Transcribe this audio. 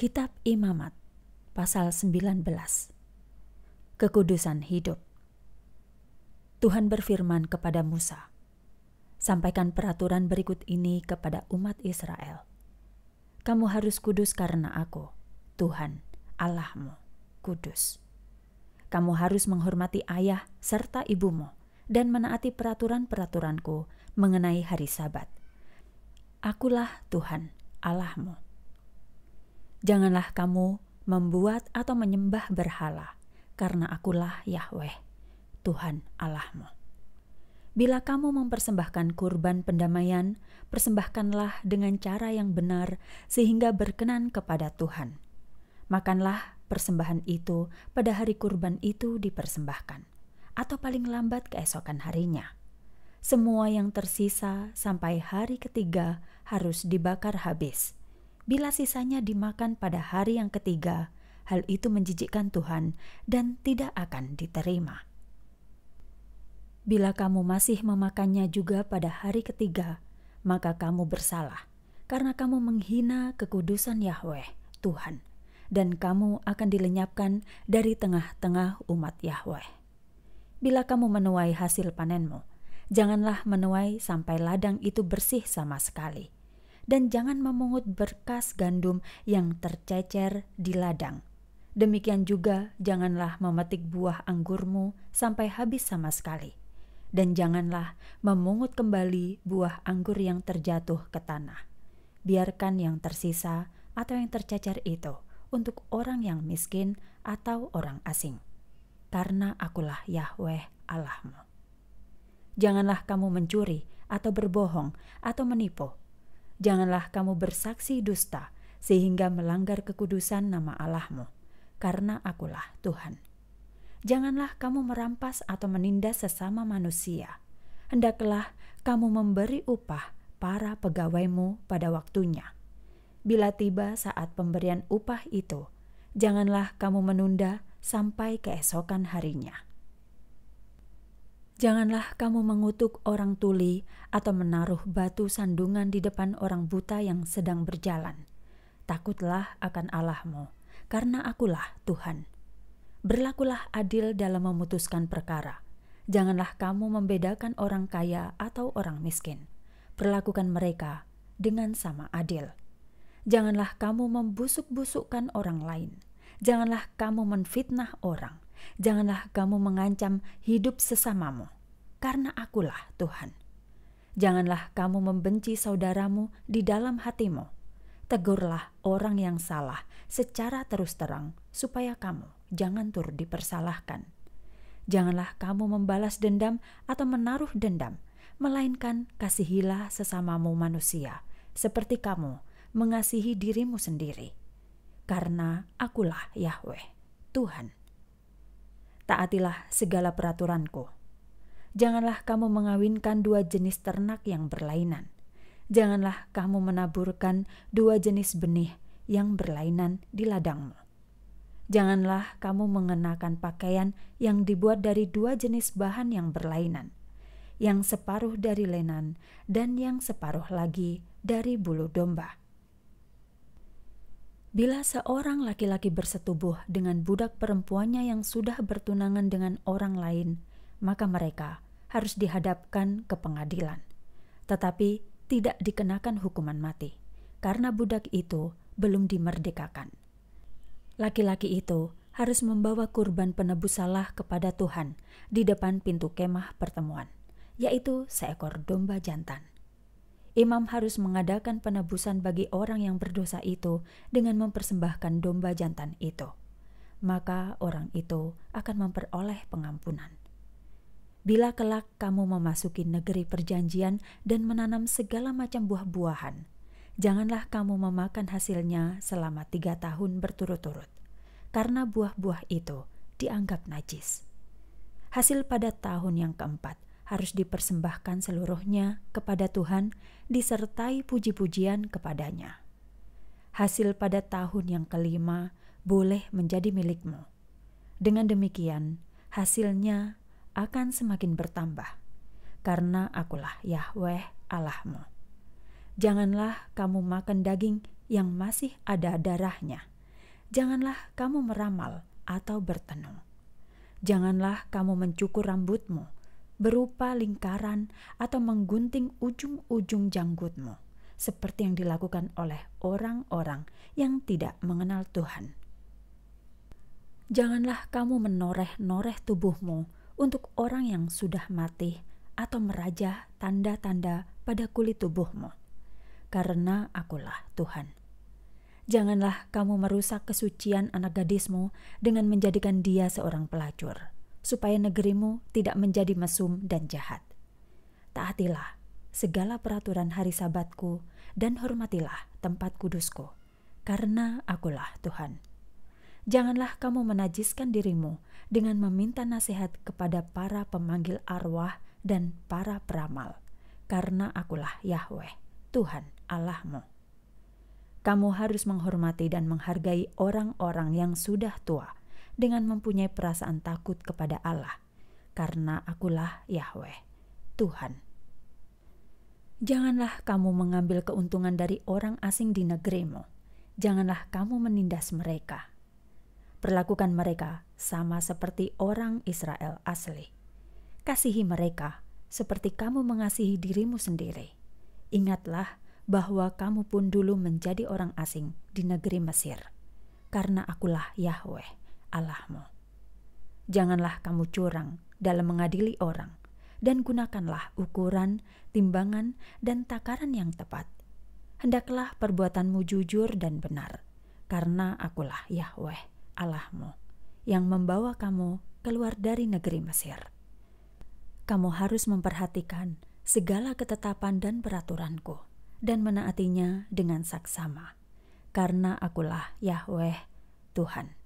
Kitab Imamat pasal 19 Kekudusan hidup Tuhan berfirman kepada Musa Sampaikan peraturan berikut ini kepada umat Israel Kamu harus kudus karena aku Tuhan Allahmu kudus Kamu harus menghormati ayah serta ibumu dan menaati peraturan-peraturanku mengenai hari sabat Akulah Tuhan Allahmu Janganlah kamu membuat atau menyembah berhala, karena akulah Yahweh, Tuhan Allahmu. Bila kamu mempersembahkan kurban pendamaian, persembahkanlah dengan cara yang benar sehingga berkenan kepada Tuhan. Makanlah persembahan itu pada hari kurban itu dipersembahkan, atau paling lambat keesokan harinya. Semua yang tersisa sampai hari ketiga harus dibakar habis. Bila sisanya dimakan pada hari yang ketiga, hal itu menjijikkan Tuhan dan tidak akan diterima. Bila kamu masih memakannya juga pada hari ketiga, maka kamu bersalah karena kamu menghina kekudusan Yahweh, Tuhan, dan kamu akan dilenyapkan dari tengah-tengah umat Yahweh. Bila kamu menuai hasil panenmu, janganlah menuai sampai ladang itu bersih sama sekali, dan jangan memungut berkas gandum yang tercecer di ladang. Demikian juga, janganlah memetik buah anggurmu sampai habis sama sekali, dan janganlah memungut kembali buah anggur yang terjatuh ke tanah. Biarkan yang tersisa atau yang tercecer itu untuk orang yang miskin atau orang asing, karena Akulah Yahweh Allahmu. Janganlah kamu mencuri atau berbohong atau menipu, Janganlah kamu bersaksi dusta sehingga melanggar kekudusan nama Allahmu, karena akulah Tuhan. Janganlah kamu merampas atau menindas sesama manusia. Hendaklah kamu memberi upah para pegawaimu pada waktunya. Bila tiba saat pemberian upah itu, janganlah kamu menunda sampai keesokan harinya. Janganlah kamu mengutuk orang tuli atau menaruh batu sandungan di depan orang buta yang sedang berjalan. Takutlah akan Allahmu, karena Akulah Tuhan. Berlakulah adil dalam memutuskan perkara. Janganlah kamu membedakan orang kaya atau orang miskin. Perlakukan mereka dengan sama adil. Janganlah kamu membusuk-busukkan orang lain. Janganlah kamu menfitnah orang Janganlah kamu mengancam hidup sesamamu, karena akulah Tuhan. Janganlah kamu membenci saudaramu di dalam hatimu. Tegurlah orang yang salah secara terus terang, supaya kamu jangan tur dipersalahkan. Janganlah kamu membalas dendam atau menaruh dendam, melainkan kasihilah sesamamu manusia, seperti kamu mengasihi dirimu sendiri. Karena akulah Yahweh, Tuhan Taatilah segala peraturanku. Janganlah kamu mengawinkan dua jenis ternak yang berlainan. Janganlah kamu menaburkan dua jenis benih yang berlainan di ladangmu. Janganlah kamu mengenakan pakaian yang dibuat dari dua jenis bahan yang berlainan, yang separuh dari lenan dan yang separuh lagi dari bulu domba Bila seorang laki-laki bersetubuh dengan budak perempuannya yang sudah bertunangan dengan orang lain, maka mereka harus dihadapkan ke pengadilan. Tetapi tidak dikenakan hukuman mati, karena budak itu belum dimerdekakan. Laki-laki itu harus membawa kurban penebus salah kepada Tuhan di depan pintu kemah pertemuan, yaitu seekor domba jantan imam harus mengadakan penebusan bagi orang yang berdosa itu dengan mempersembahkan domba jantan itu. Maka orang itu akan memperoleh pengampunan. Bila kelak kamu memasuki negeri perjanjian dan menanam segala macam buah-buahan, janganlah kamu memakan hasilnya selama tiga tahun berturut-turut, karena buah-buah itu dianggap najis. Hasil pada tahun yang keempat harus dipersembahkan seluruhnya kepada Tuhan, disertai puji-pujian kepadanya. Hasil pada tahun yang kelima boleh menjadi milikmu. Dengan demikian, hasilnya akan semakin bertambah, karena Akulah Yahweh Allahmu. Janganlah kamu makan daging yang masih ada darahnya. Janganlah kamu meramal atau bertenung. Janganlah kamu mencukur rambutmu berupa lingkaran atau menggunting ujung-ujung janggutmu, seperti yang dilakukan oleh orang-orang yang tidak mengenal Tuhan. Janganlah kamu menoreh-noreh tubuhmu untuk orang yang sudah mati atau merajah tanda-tanda pada kulit tubuhmu, karena akulah Tuhan. Janganlah kamu merusak kesucian anak gadismu dengan menjadikan dia seorang pelacur supaya negerimu tidak menjadi mesum dan jahat. Taatilah segala peraturan hari sabatku dan hormatilah tempat kudusku, karena akulah Tuhan. Janganlah kamu menajiskan dirimu dengan meminta nasihat kepada para pemanggil arwah dan para peramal, karena akulah Yahweh, Tuhan Allahmu. Kamu harus menghormati dan menghargai orang-orang yang sudah tua – dengan mempunyai perasaan takut kepada Allah, karena akulah Yahweh, Tuhan. Janganlah kamu mengambil keuntungan dari orang asing di negerimu. Janganlah kamu menindas mereka. Perlakukan mereka sama seperti orang Israel asli. Kasihi mereka seperti kamu mengasihi dirimu sendiri. Ingatlah bahwa kamu pun dulu menjadi orang asing di negeri Mesir, karena Akulah Yahweh. Allahmu. Janganlah kamu curang dalam mengadili orang, dan gunakanlah ukuran, timbangan, dan takaran yang tepat. Hendaklah perbuatanmu jujur dan benar, karena akulah Yahweh Allahmu yang membawa kamu keluar dari negeri Mesir. Kamu harus memperhatikan segala ketetapan dan peraturanku dan menaatinya dengan saksama, karena akulah Yahweh Tuhan.